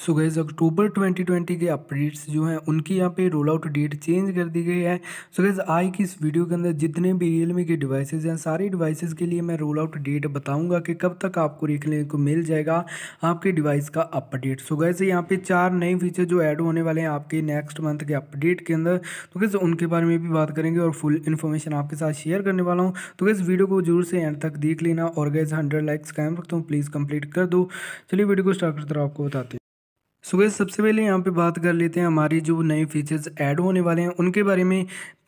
सो guys अक्टूबर 2020 के updates जो हैं उनकी यहाँ पे रोल आउट डेट चेंज कर दी गई है सो गैज़ आई की इस वीडियो के अंदर जितने भी रियलमी के डिवाइसेज़ हैं सारे डिवाइसेज के लिए मैं रोल आउट डेट बताऊंगा कि कब तक आपको देखने को मिल जाएगा आपके डिवाइस का अपडेट सो गैज़ यहाँ पे चार नए फीचर जो ऐड होने वाले हैं आपके नेक्स्ट मंथ के अपडेट के अंदर तो गैस उनके बारे में भी बात करेंगे और फुल इन्फॉर्मेशन आपके साथ शेयर करने वाला हूँ तो गैस वीडियो को जरूर से एंड तक देख लेना और गैज़ हंड्रेड लाइक्स कायम रखता हूँ प्लीज़ कंप्लीट कर दो चलिए वीडियो को स्टार्ट करते रहो आपको बताते हैं सो सबसे पहले यहाँ पे बात कर लेते हैं हमारी जो नए फीचर्स ऐड होने वाले हैं उनके बारे में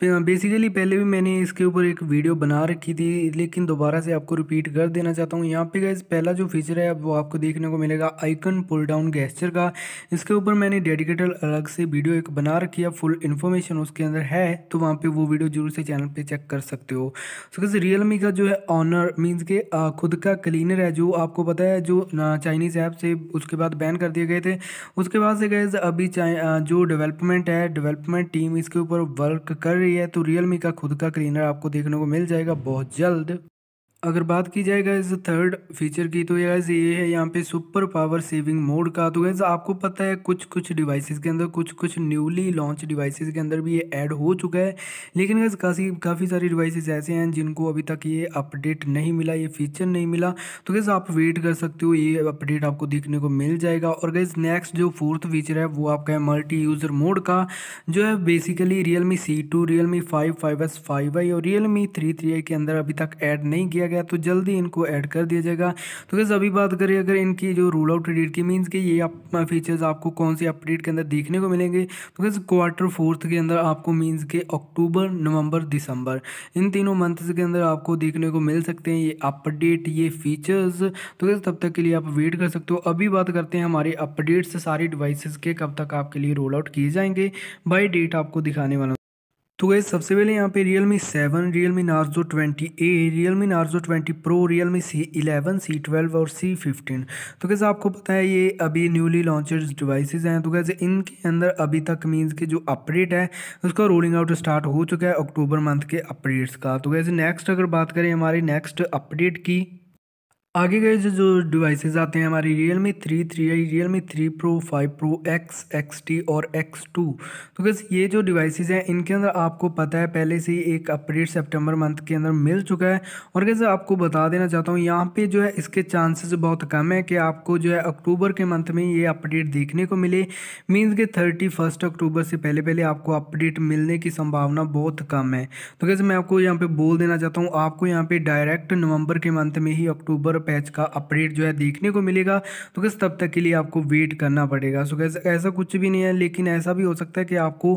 बेसिकली पहले भी मैंने इसके ऊपर एक वीडियो बना रखी थी लेकिन दोबारा से आपको रिपीट कर देना चाहता हूँ यहाँ पे गए पहला जो फीचर है वो आपको देखने को मिलेगा आइकन पुल डाउन गैस्चर का इसके ऊपर मैंने डेडिकेटेड अलग से वीडियो एक बना रखी है फुल इन्फॉर्मेशन उसके अंदर है तो वहाँ पर वो वीडियो जरूर से चैनल पर चेक कर सकते हो सो रियल मी का जो है ऑनर मीन्स के खुद का क्लीनर है जो आपको पता है जो चाइनीज़ ऐप से उसके बाद बैन कर दिए गए थे उसके बाद से गए अभी जो डेवलपमेंट है डेवलपमेंट टीम इसके ऊपर वर्क कर रही है तो रियलमी का खुद का क्लीनर आपको देखने को मिल जाएगा बहुत जल्द अगर बात की जाए गाइज थर्ड फीचर की तो गाइज ये है यहाँ पे सुपर पावर सेविंग मोड का तो गाइज आपको पता है कुछ कुछ डिवाइसेस के अंदर कुछ कुछ न्यूली लॉन्च डिवाइसेस के अंदर भी ये ऐड हो चुका है लेकिन गाइज काफ़ी काफ़ी सारी डिवाइसेस ऐसे हैं जिनको अभी तक ये अपडेट नहीं मिला ये फीचर नहीं मिला तो गैज़ आप वेट कर सकते हो ये अपडेट आपको देखने को मिल जाएगा और गैज़ नेक्स्ट जो फोर्थ फीचर है वो आपका है मल्टी यूज़र मोड का जो है basically Realme C two Realme five five S five I और Realme three three I के अंदर अभी तक ऐड नहीं किया गया गया तो जल्दी इनको ऐड कर दिया जाएगा तो कैसे अभी बात करें अगर इनकी जो रूल आउट एडिट की मीन्स कि ये आप फीचर्स आपको कौन सी अपडेट के अंदर देखने को मिलेंगे तो कैसे क्वार्टर फोर्थ के अंदर आपको मीन्स के अक्टूबर नवंबर दिसंबर इन तीनों मंथ्स के अंदर आपको देखने को मिल सकते हैं ये अपडेट ये फीचर्स तो कैसे तब तक के लिए आप वेट कर सकते हो अभी बात करते हैं हमारे अपडेट्स सारी डिवाइसेस के कब तक आपके लिए रोल आउट किए जाएंगे बाई डेट आपको दिखाने वाला तो गए सबसे पहले यहाँ पे Realme seven Realme Narzo twenty A Realme Narzo twenty pro Realme C eleven C twelve और सी फिफ्टीन तो कैसे आपको पता है ये अभी न्यूली लॉन्चेड डिवाइसेस हैं तो कैसे इनके अंदर अभी तक मीन्स के जो अपडेट है उसका रोलिंग आउट स्टार्ट हो चुका है अक्टूबर मंथ के अपडेट्स का तो कैसे नेक्स्ट अगर बात करें हमारी नेक्स्ट अपडेट की आगे गए जो जो डिवाइसेज आते हैं हमारी Realme three three I Realme three pro five pro X X T और एक्स टू तो बस ये जो डिवाइसेज़ हैं इनके अंदर आपको पता है पहले से ही एक अपडेट सितंबर मंथ के अंदर मिल चुका है और कैसे आपको बता देना चाहता हूँ यहाँ पे जो है इसके चांसेस बहुत कम है कि आपको जो है अक्टूबर के मंथ में ये अपडेट देखने को मिले मीन्स के थर्टी फर्स्ट अक्टूबर से पहले पहले आपको अपडेट मिलने की संभावना बहुत कम है तो कैसे मैं आपको यहाँ पर बोल देना चाहता हूँ आपको यहाँ पर डायरेक्ट नवंबर के मंथ में ही अक्टूबर पैच का अपडेट जो है देखने को मिलेगा तो गैस तब तक के लिए आपको वेट करना पड़ेगा सो गैस ऐसा कुछ भी नहीं है लेकिन ऐसा भी हो सकता है कि आपको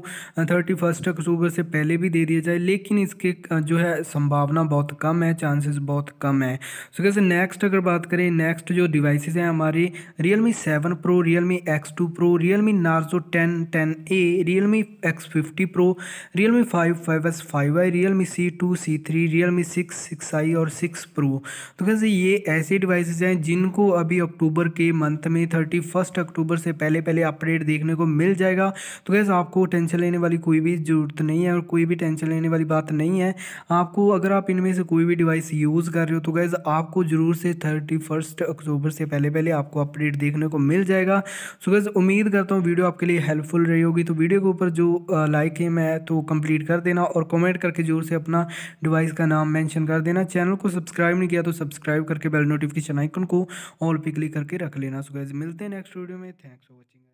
थर्टी अक्टूबर से पहले भी दे दिया जाए लेकिन इसके जो है संभावना बहुत कम है चांसेस बहुत कम है सो कैसे नेक्स्ट अगर बात करें नेक्स्ट जो डिवाइसेस हैं हमारे Realme seven pro Realme X two pro Realme Narzo ten ten A Realme X fifty pro Realme five five S five I Realme C two C three Realme six six I और six pro तो कैसे ये ऐसी devices हैं जिनको अभी अक्टूबर के month में थर्टी फर्स्ट अक्टूबर से पहले पहले अपडेट देखने को मिल जाएगा तो गैस आपको टेंशन लेने वाली कोई भी ज़रूरत नहीं है और कोई भी टेंशन लेने वाली बात नहीं है आपको अगर आप इनमें से कोई भी डिवाइस यूज़ कर रहे हो तो गैस आपको ज़रूर से थर्टी फर्स्ट अक्टूबर से पहले पहले आपको अपडेट देखने को मिल जाएगा सो गैस उम्मीद करता हूँ वीडियो आपके लिए हेल्पफुल रही होगी तो वीडियो के ऊपर जो लाइक है मैं तो कंप्लीट कर देना और कमेंट करके ज़रूर से अपना डिवाइस का नाम मैंशन कर देना चैनल को सब्सक्राइब नहीं किया तो सब्सक्राइब करके बेल नोटिफिकेशन आइकन को ऑल पे क्लिक करके रख लेना सो गैज मिलते हैं नेक्स्ट वीडियो में थैंक्स फॉर वॉचिंग